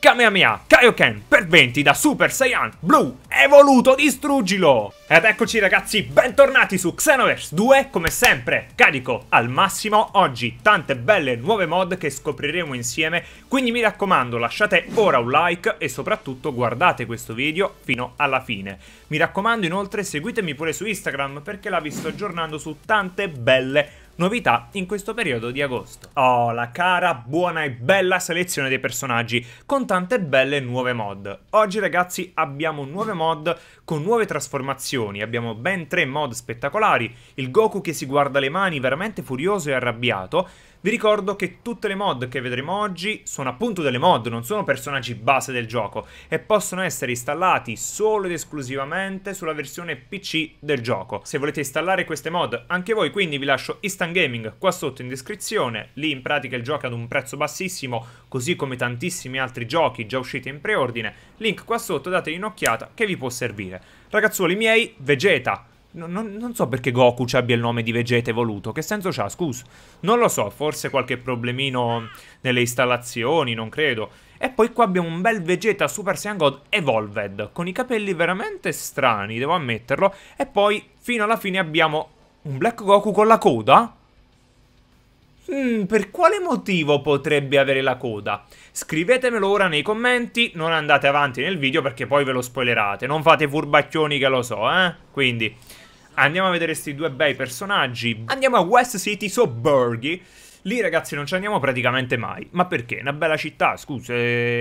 Kamehameha, Kaioken, per 20 da Super Saiyan Blue, evoluto, distruggilo! Ed eccoci ragazzi, bentornati su Xenoverse 2, come sempre, carico al massimo, oggi tante belle nuove mod che scopriremo insieme, quindi mi raccomando lasciate ora un like e soprattutto guardate questo video fino alla fine. Mi raccomando inoltre seguitemi pure su Instagram perché la vi sto aggiornando su tante belle mod novità in questo periodo di agosto. Oh, la cara, buona e bella selezione dei personaggi, con tante belle nuove mod. Oggi ragazzi abbiamo nuove mod con nuove trasformazioni, abbiamo ben tre mod spettacolari, il Goku che si guarda le mani veramente furioso e arrabbiato, vi ricordo che tutte le mod che vedremo oggi sono appunto delle mod, non sono personaggi base del gioco e possono essere installati solo ed esclusivamente sulla versione PC del gioco. Se volete installare queste mod anche voi quindi vi lascio Instant Gaming qua sotto in descrizione, lì in pratica il gioco è ad un prezzo bassissimo così come tantissimi altri giochi già usciti in preordine, link qua sotto dategli un'occhiata che vi può servire. Ragazzuoli miei, Vegeta! No, non, non, so perché Goku ci abbia il nome di Vegeta evoluto. Che senso c'ha? Scusa. Non lo so, forse qualche problemino nelle installazioni, non credo. E poi qua abbiamo un bel Vegeta Super Saiyan God Evolved, con i capelli veramente strani, devo ammetterlo. E poi, fino alla fine, abbiamo un Black Goku con la coda? Mm, per quale motivo potrebbe avere la coda? Scrivetemelo ora nei commenti, non andate avanti nel video perché poi ve lo spoilerate. Non fate furbacchioni che lo so, eh? Quindi... Andiamo a vedere questi due bei personaggi. Andiamo a West City Soburghi. Lì ragazzi non ci andiamo praticamente mai, ma perché? Una bella città, scuse,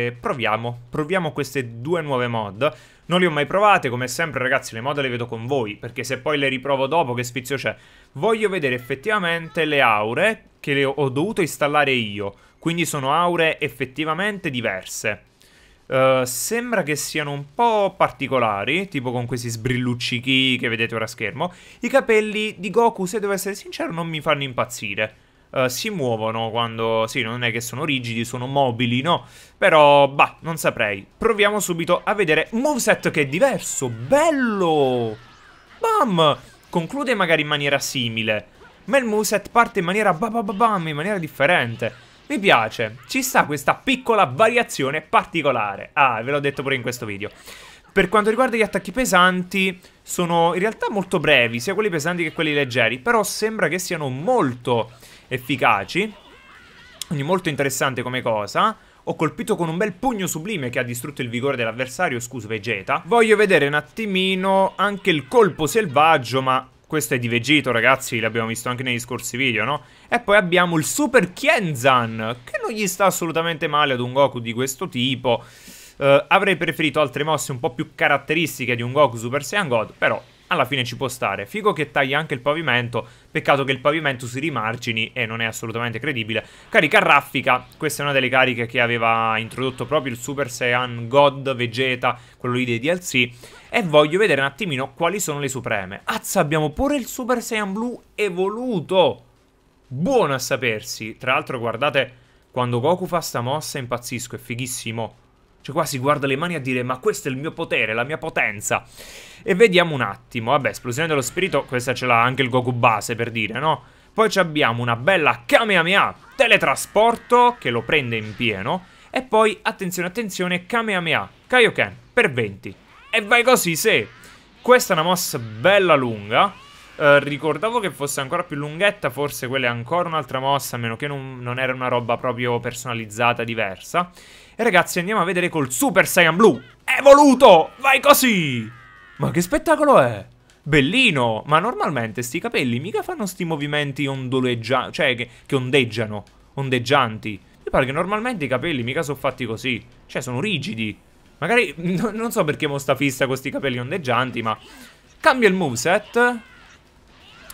eh, proviamo, proviamo queste due nuove mod. Non le ho mai provate, come sempre ragazzi le mod le vedo con voi, perché se poi le riprovo dopo che spizio c'è. Voglio vedere effettivamente le aure che le ho dovuto installare io, quindi sono aure effettivamente diverse. Eh, sembra che siano un po' particolari, tipo con questi sbrilluccichi che vedete ora a schermo. I capelli di Goku, se devo essere sincero, non mi fanno impazzire. Uh, si muovono quando... sì, non è che sono rigidi, sono mobili, no? Però, bah, non saprei. Proviamo subito a vedere moveset che è diverso, bello! Bam! Conclude magari in maniera simile, ma il moveset parte in maniera ba ba ba bam, in maniera differente. Mi piace, ci sta questa piccola variazione particolare. Ah, ve l'ho detto pure in questo video. Per quanto riguarda gli attacchi pesanti, sono in realtà molto brevi, sia quelli pesanti che quelli leggeri, però sembra che siano molto efficaci, quindi molto interessante come cosa. Ho colpito con un bel pugno sublime che ha distrutto il vigore dell'avversario, scusa Vegeta. Voglio vedere un attimino anche il colpo selvaggio, ma questo è di Vegito, ragazzi, l'abbiamo visto anche negli scorsi video, no? E poi abbiamo il Super Kienzan, che non gli sta assolutamente male ad un Goku di questo tipo. Uh, avrei preferito altre mosse un po' più caratteristiche di un Goku Super Saiyan God, però alla fine ci può stare. Figo che taglia anche il pavimento, peccato che il pavimento si rimargini e non è assolutamente credibile. Carica raffica, questa è una delle cariche che aveva introdotto proprio il Super Saiyan God Vegeta, quello lì dei DLC. E voglio vedere un attimino quali sono le supreme. Azza, abbiamo pure il Super Saiyan Blue evoluto! Buono a sapersi! Tra l'altro guardate, quando Goku fa sta mossa impazzisco, è fighissimo. Cioè qua si guarda le mani a dire ma questo è il mio potere, la mia potenza. E vediamo un attimo. Vabbè, esplosione dello spirito, questa ce l'ha anche il Goku base per dire, no? Poi abbiamo una bella Kamehameha, teletrasporto che lo prende in pieno. E poi, attenzione, attenzione, Kamehameha, Kaioken, per 20. E vai così, se... Questa è una mossa bella lunga eh, ricordavo che fosse ancora più lunghetta, forse quella è ancora un'altra mossa, a meno che non, non era una roba proprio personalizzata, diversa. E ragazzi, andiamo a vedere col Super Saiyan Blue. Evoluto! Vai così! Ma che spettacolo è? Bellino! Ma normalmente sti capelli mica fanno sti movimenti ondoleggianti, cioè che, che ondeggiano, ondeggianti. Mi pare che normalmente i capelli mica sono fatti così, cioè sono rigidi. Magari, non so perché mo sta fissa con questi capelli ondeggianti, ma... Cambia il moveset,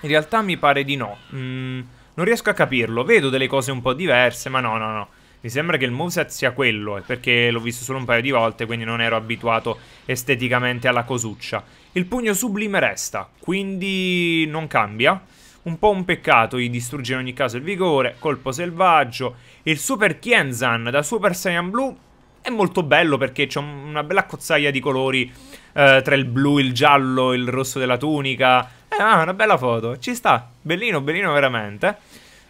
in realtà mi pare di no. Mm, non riesco a capirlo. Vedo delle cose un po' diverse, ma no, no, no. Mi sembra che il moveset sia quello, eh, perché l'ho visto solo un paio di volte, quindi non ero abituato esteticamente alla cosuccia. Il pugno sublime resta, quindi non cambia. Un po' un peccato, di distruggere in ogni caso il vigore, colpo selvaggio. Il Super Kienzan da Super Saiyan Blue è molto bello perché c'è una bella cozzaia di colori eh, tra il blu, il giallo, il rosso della tunica, eh, ah, una bella foto. Ci sta. Bellino, bellino veramente.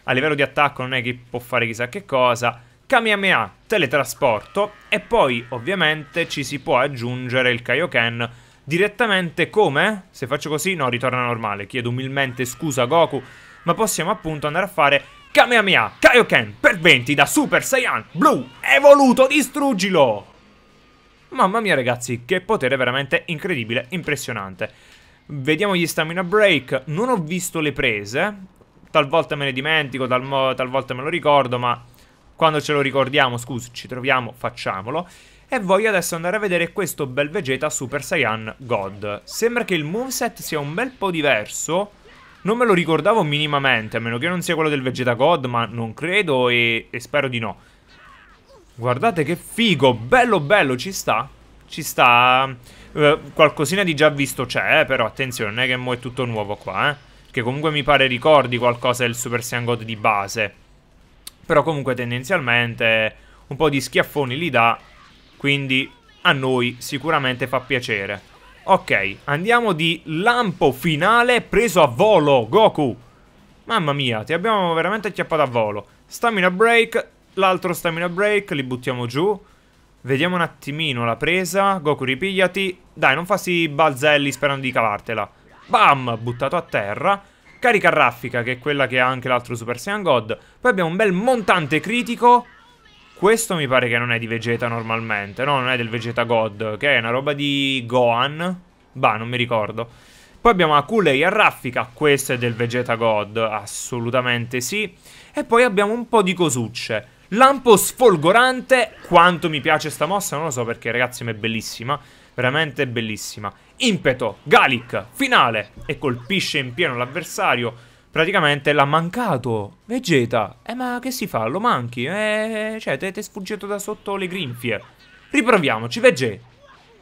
A livello di attacco non è che può fare chissà che cosa. Kamehameha, teletrasporto. E poi, ovviamente, ci si può aggiungere il Kaioken direttamente come? Se faccio così, no, ritorna normale. Chiedo umilmente scusa a Goku. Ma possiamo appunto andare a fare Kamehameha Kaioken per 20 da Super Saiyan Blue Evoluto, distruggilo! Mamma mia ragazzi, che potere veramente incredibile, impressionante. Vediamo gli stamina break. Non ho visto le prese. Talvolta me ne dimentico, talvolta me lo ricordo, ma quando ce lo ricordiamo, scusi, ci troviamo, facciamolo. E voglio adesso andare a vedere questo bel Vegeta Super Saiyan God. Sembra che il moveset sia un bel po' diverso. Non me lo ricordavo minimamente, a meno che non sia quello del Vegeta God, ma non credo e, e spero di no. Guardate che figo, bello bello ci sta ci sta... Eh, qualcosina di già visto c'è, eh, però attenzione, non è che mo è tutto nuovo qua, eh. Che comunque mi pare ricordi qualcosa del Super Saiyan God di base. Però comunque tendenzialmente un po' di schiaffoni li dà, quindi a noi sicuramente fa piacere. Ok, andiamo di lampo finale preso a volo, Goku. Mamma mia, ti abbiamo veramente acchiappato a volo. Stamina break, l'altro stamina break, li buttiamo giù. Vediamo un attimino la presa. Goku, ripigliati. Dai, non fassi balzelli sperando di cavartela. Bam! Buttato a terra. Carica raffica, che è quella che ha anche l'altro Super Saiyan God. Poi abbiamo un bel montante critico. Questo mi pare che non è di Vegeta normalmente. No, non è del Vegeta God, che è una roba di Gohan. Bah, non mi ricordo. Poi abbiamo Akulei a raffica, questo è del Vegeta God, assolutamente sì. E poi abbiamo un po' di cosucce. Lampo sfolgorante. Quanto mi piace sta mossa, non lo so perché, ragazzi, ma è bellissima. Veramente bellissima. Impeto, Galic, finale. E colpisce in pieno l'avversario. Praticamente l'ha mancato. Vegeta. Eh, ma che si fa? Lo manchi? Eh, cioè, ti è sfuggito da sotto le grinfie. Riproviamoci, Vegeta.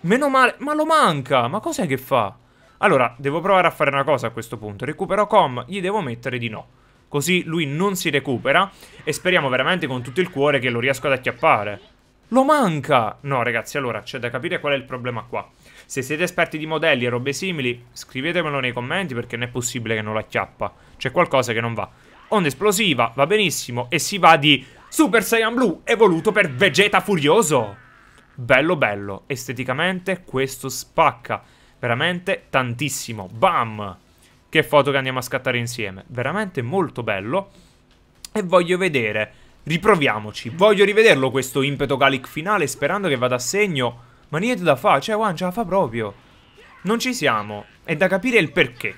Meno male. Ma lo manca. Ma cos'è che fa? Allora, devo provare a fare una cosa a questo punto. Recupero com, gli devo mettere di no. Così lui non si recupera e speriamo veramente con tutto il cuore che lo riesco ad acchiappare. Lo manca! No ragazzi, allora c'è da capire qual è il problema qua. Se siete esperti di modelli e robe simili, scrivetemelo nei commenti perché non è possibile che non lo l'acchiappa. C'è qualcosa che non va. Onda esplosiva, va benissimo, e si va di Super Saiyan Blue evoluto per Vegeta Furioso. Bello bello, esteticamente questo spacca, veramente tantissimo. Bam! che foto che andiamo a scattare insieme. Veramente molto bello. E voglio vedere, riproviamoci. Voglio rivederlo questo impeto Galic finale sperando che vada a segno. Ma niente da fare, cioè Juan ce la fa proprio. Non ci siamo. È da capire il perché.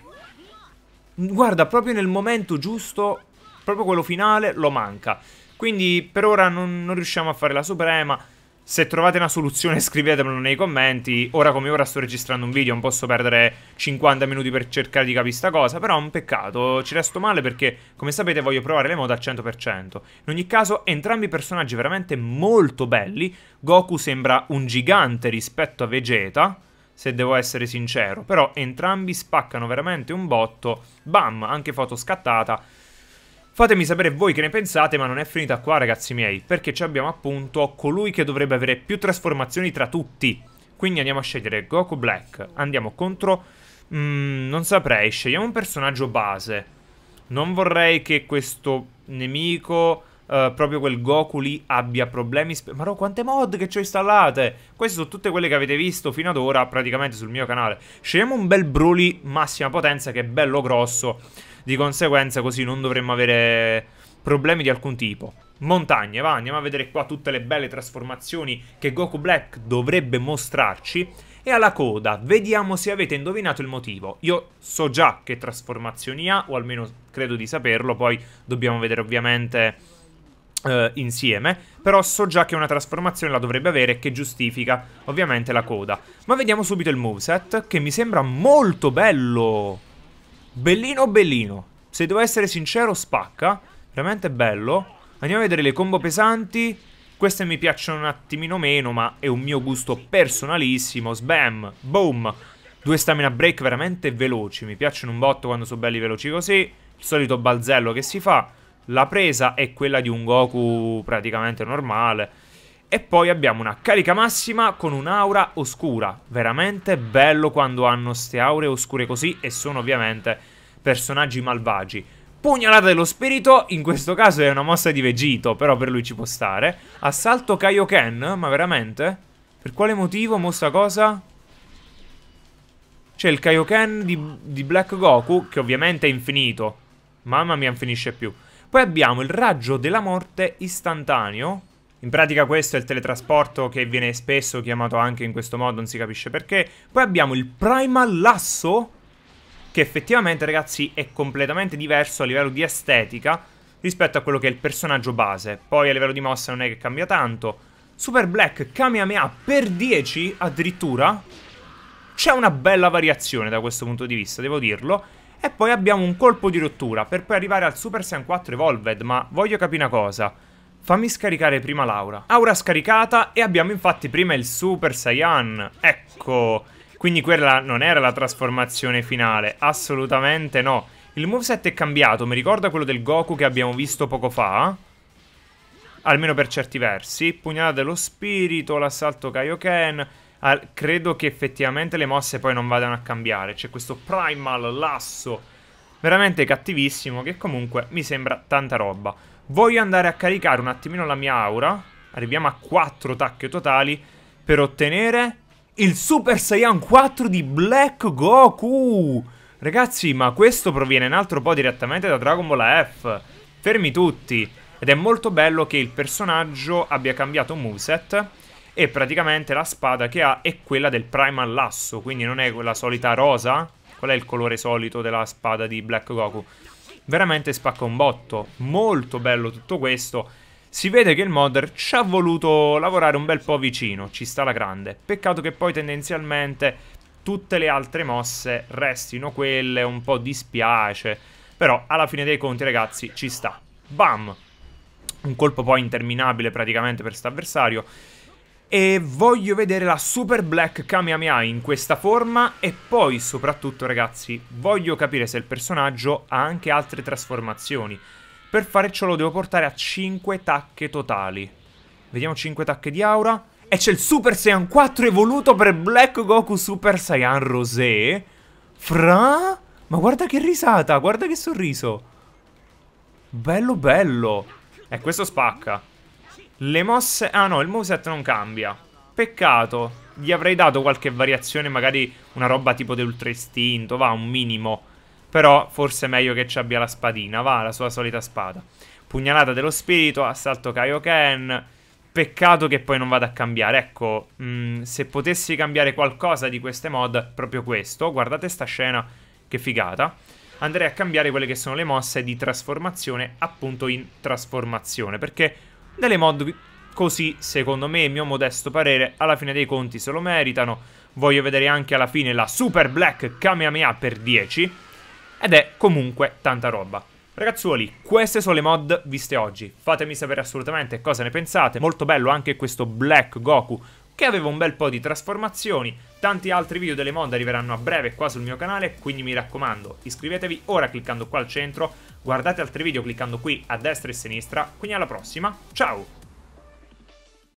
Guarda, proprio nel momento giusto, proprio quello finale, lo manca. Quindi per ora non, non riusciamo a fare la suprema. Se trovate una soluzione scrivetemelo nei commenti. Ora come ora sto registrando un video, non posso perdere 50 minuti per cercare di capire sta cosa, però è un peccato, ci resto male perché come sapete voglio provare le mode al 100%. In ogni caso entrambi i personaggi veramente molto belli. Goku sembra un gigante rispetto a Vegeta, se devo essere sincero, però entrambi spaccano veramente un botto. Bam, anche foto scattata. Fatemi sapere voi che ne pensate, ma non è finita qua ragazzi miei, perché ci abbiamo appunto colui che dovrebbe avere più trasformazioni tra tutti. Quindi andiamo a scegliere Goku Black, andiamo contro... Mm, non saprei, scegliamo un personaggio base. Non vorrei che questo nemico, eh, proprio quel Goku lì, abbia problemi... Ma no, quante mod che ci ho installate! Queste sono tutte quelle che avete visto fino ad ora praticamente sul mio canale. Scegliamo un bel Broly massima potenza che è bello grosso. Di conseguenza così non dovremmo avere problemi di alcun tipo. Montagne, va, andiamo a vedere qua tutte le belle trasformazioni che Goku Black dovrebbe mostrarci. E alla coda, vediamo se avete indovinato il motivo. Io so già che trasformazioni ha, o almeno credo di saperlo, poi dobbiamo vedere ovviamente eh, insieme. Però so già che una trasformazione la dovrebbe avere che giustifica ovviamente la coda. Ma vediamo subito il moveset, che mi sembra molto bello Bellino bellino. Se devo essere sincero, spacca. Veramente bello. Andiamo a vedere le combo pesanti. Queste mi piacciono un attimino meno, ma è un mio gusto personalissimo. Sbam, boom. Due stamina break veramente veloci. Mi piacciono un botto quando sono belli veloci così. Il solito balzello che si fa. La presa è quella di un Goku praticamente normale. E poi abbiamo una carica massima con un'aura oscura. Veramente bello quando hanno ste aure oscure così e sono ovviamente personaggi malvagi. Pugnalata dello spirito, in questo caso è una mossa di Vegito, però per lui ci può stare. Assalto Kaioken, ma veramente? Per quale motivo mostra cosa? C'è il Kaioken di, di Black Goku, che ovviamente è infinito. Mamma mia, non finisce più. Poi abbiamo il raggio della morte istantaneo, in pratica questo è il teletrasporto che viene spesso chiamato anche in questo modo, non si capisce perché. Poi abbiamo il Primal Lasso, che effettivamente ragazzi è completamente diverso a livello di estetica rispetto a quello che è il personaggio base. Poi a livello di mossa non è che cambia tanto. Super Black Kamehameha per 10 addirittura. C'è una bella variazione da questo punto di vista, devo dirlo. E poi abbiamo un colpo di rottura per poi arrivare al Super Saiyan 4 Evolved, ma voglio capire una cosa. Fammi scaricare prima Laura. Aura scaricata e abbiamo infatti prima il Super Saiyan. Ecco. Quindi quella non era la trasformazione finale. Assolutamente no. Il moveset è cambiato. Mi ricorda quello del Goku che abbiamo visto poco fa. Almeno per certi versi. Pugnata dello spirito, l'assalto Kaioken. Ah, credo che effettivamente le mosse poi non vadano a cambiare. C'è questo Primal Lasso. Veramente cattivissimo che comunque mi sembra tanta roba. Voglio andare a caricare un attimino la mia aura. Arriviamo a 4 tacche totali per ottenere il Super Saiyan 4 di Black Goku. Ragazzi, ma questo proviene un altro po' direttamente da Dragon Ball F. Fermi tutti. Ed è molto bello che il personaggio abbia cambiato moveset e praticamente la spada che ha è quella del Primal Lasso, quindi non è quella solita rosa. Qual è il colore solito della spada di Black Goku? veramente spacca un botto. Molto bello tutto questo. Si vede che il modder ci ha voluto lavorare un bel po' vicino, ci sta la grande. Peccato che poi tendenzialmente tutte le altre mosse restino quelle, un po' dispiace. Però alla fine dei conti ragazzi ci sta. Bam! Un colpo poi interminabile praticamente per sta avversario. E voglio vedere la Super Black Kamehameha in questa forma e poi soprattutto ragazzi voglio capire se il personaggio ha anche altre trasformazioni. Per fare ciò lo devo portare a 5 tacche totali. Vediamo 5 tacche di aura. E c'è il Super Saiyan 4 evoluto per Black Goku Super Saiyan Rosé. Fra? Ma guarda che risata, guarda che sorriso. Bello bello. E eh, questo spacca. Le mosse... Ah no, il moveset non cambia. Peccato. Gli avrei dato qualche variazione, magari una roba tipo di Ultra Istinto, va, un minimo. Però forse è meglio che ci abbia la spadina, va, la sua solita spada. Pugnalata dello spirito, assalto Kaioken. Peccato che poi non vada a cambiare. Ecco, mh, mm, se potessi cambiare qualcosa di queste mod, proprio questo. Guardate sta scena, che figata. Andrei a cambiare quelle che sono le mosse di trasformazione, appunto in trasformazione. Perché delle mod così, secondo me, il mio modesto parere, alla fine dei conti se lo meritano. Voglio vedere anche alla fine la Super Black Kamehameha per 10. Ed è comunque tanta roba. Ragazzuoli, queste sono le mod viste oggi. Fatemi sapere assolutamente cosa ne pensate. Molto bello anche questo Black Goku che aveva un bel po' di trasformazioni. Tanti altri video delle mod arriveranno a breve qua sul mio canale, quindi mi raccomando, iscrivetevi ora cliccando qua al centro Guardate altri video cliccando qui a destra e a sinistra, quindi alla prossima, ciao!